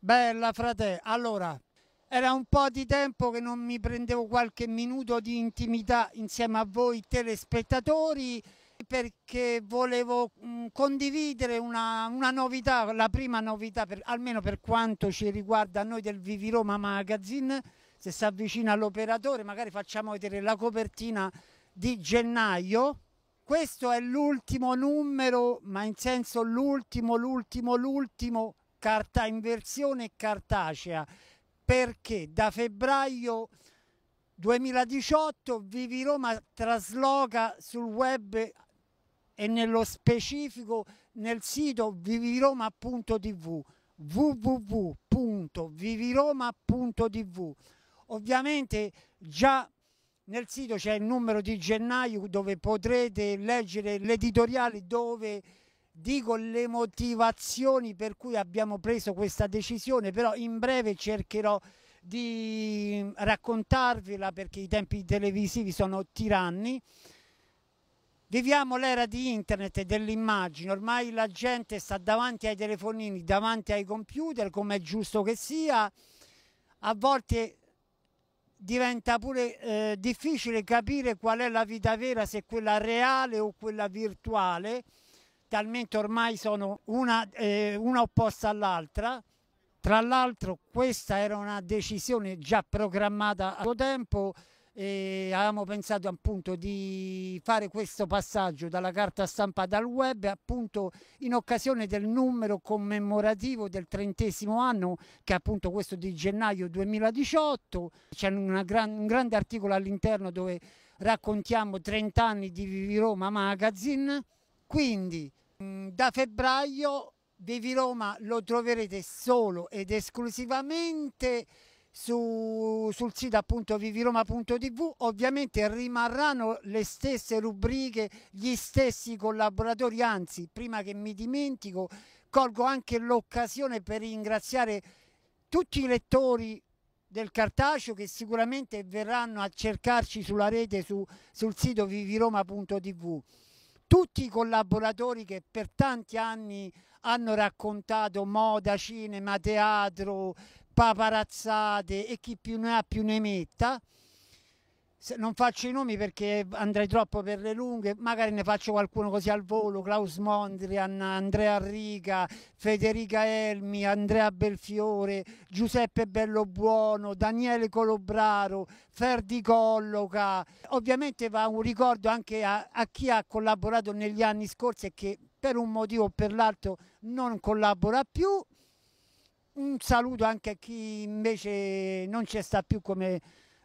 Bella frate, allora era un po' di tempo che non mi prendevo qualche minuto di intimità insieme a voi telespettatori perché volevo mh, mm, condividere una, una, novità, la prima novità per, almeno per quanto ci riguarda noi del Vivi Roma Magazine, se si avvicina l'operatore magari facciamo vedere la copertina di gennaio. Questo è l'ultimo numero, ma in senso l'ultimo, l'ultimo, l'ultimo carta in versione cartacea perché da febbraio 2018 Vivi Roma trasloca sul web e nello specifico nel sito viviroma.tv www.viviroma.tv ovviamente già nel sito c'è il numero di gennaio dove potrete leggere l'editoriale dove dico le motivazioni per cui abbiamo preso questa decisione, però in breve cercherò di raccontarvela perché i tempi televisivi sono tiranni. Viviamo l'era di internet e dell'immagine, ormai la gente sta davanti ai telefonini, davanti ai computer, come è giusto che sia, a volte diventa pure eh, difficile capire qual è la vita vera, se quella reale o quella virtuale talmente ormai sono una, eh, una opposta all'altra. Tra l'altro questa era una decisione già programmata a suo tempo e avevamo pensato appunto di fare questo passaggio dalla carta stampa dal web appunto in occasione del numero commemorativo del trentesimo anno che è appunto questo di gennaio 2018 c'è gran, un grande articolo all'interno dove raccontiamo 30 anni di Vivi Roma Magazine quindi mm, da febbraio Vivi Roma lo troverete solo ed esclusivamente su, sul sito appunto viviroma.tv ovviamente rimarranno le stesse rubriche, gli stessi collaboratori, anzi prima che mi dimentico colgo anche l'occasione per ringraziare tutti i lettori del cartaceo che sicuramente verranno a cercarci sulla rete su, sul sito viviroma.tv tutti i collaboratori che per tanti anni hanno raccontato moda, cinema, teatro, paparazzate e chi più ne ha più ne metta. Se non faccio i nomi perché andrei troppo per le lunghe, magari ne faccio qualcuno così al volo, Klaus Mondrian, Andrea Riga, Federica Elmi, Andrea Belfiore, Giuseppe Bellobuono, Daniele Colobraro, Ferdi Colloca. Ovviamente va un ricordo anche a, a chi ha collaborato negli anni scorsi e che per un motivo o per l'altro non collabora più. Un saluto anche a chi invece non ci sta più come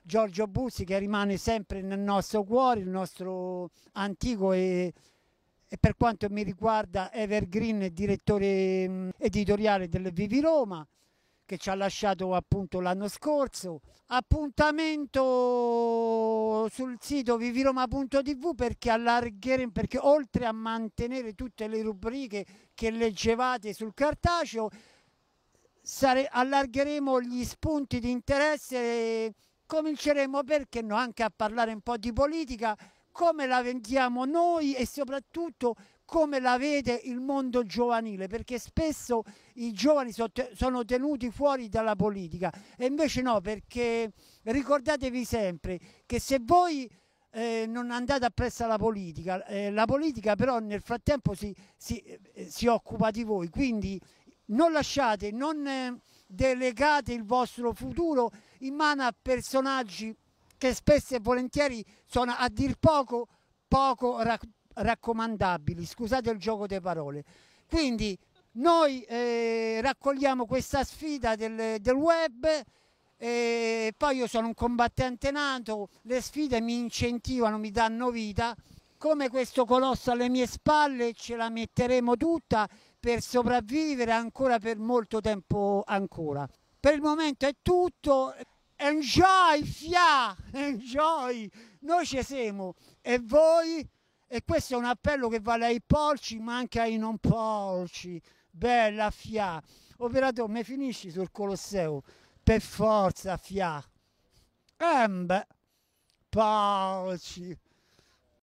Giorgio Buzzi che rimane sempre nel nostro cuore, il nostro antico e, e per quanto mi riguarda Evergreen, direttore mm, editoriale del Vivi Roma che ci ha lasciato appunto l'anno scorso. Appuntamento sul sito viviroma.tv perché allargheremo, perché oltre a mantenere tutte le rubriche che leggevate sul cartaceo, allargheremo gli spunti di interesse cominceremo perché no anche a parlare un po' di politica, come la vendiamo noi e soprattutto come la vede il mondo giovanile, perché spesso i giovani sono tenuti fuori dalla politica e invece no, perché ricordatevi sempre che se voi eh, non andate appresso alla politica, eh, la politica però nel frattempo si, si, eh, si, occupa di voi, quindi non lasciate, non eh, delegate il vostro futuro in mano a personaggi che spesso e volentieri sono a dir poco, poco rac raccomandabili, scusate il gioco delle parole. Quindi noi eh, raccogliamo questa sfida del, del web, e poi io sono un combattente nato, le sfide mi incentivano, mi danno vita, come questo colosso alle mie spalle ce la metteremo tutta per sopravvivere ancora per molto tempo ancora. Per il momento è tutto. Enjoy, fia, enjoy. Noi ci siamo e voi? E questo è un appello che vale ai polci ma anche ai non polci. Bella fia. Operatore, mi finisci sul Colosseo? Per forza, fia. Embe, polci.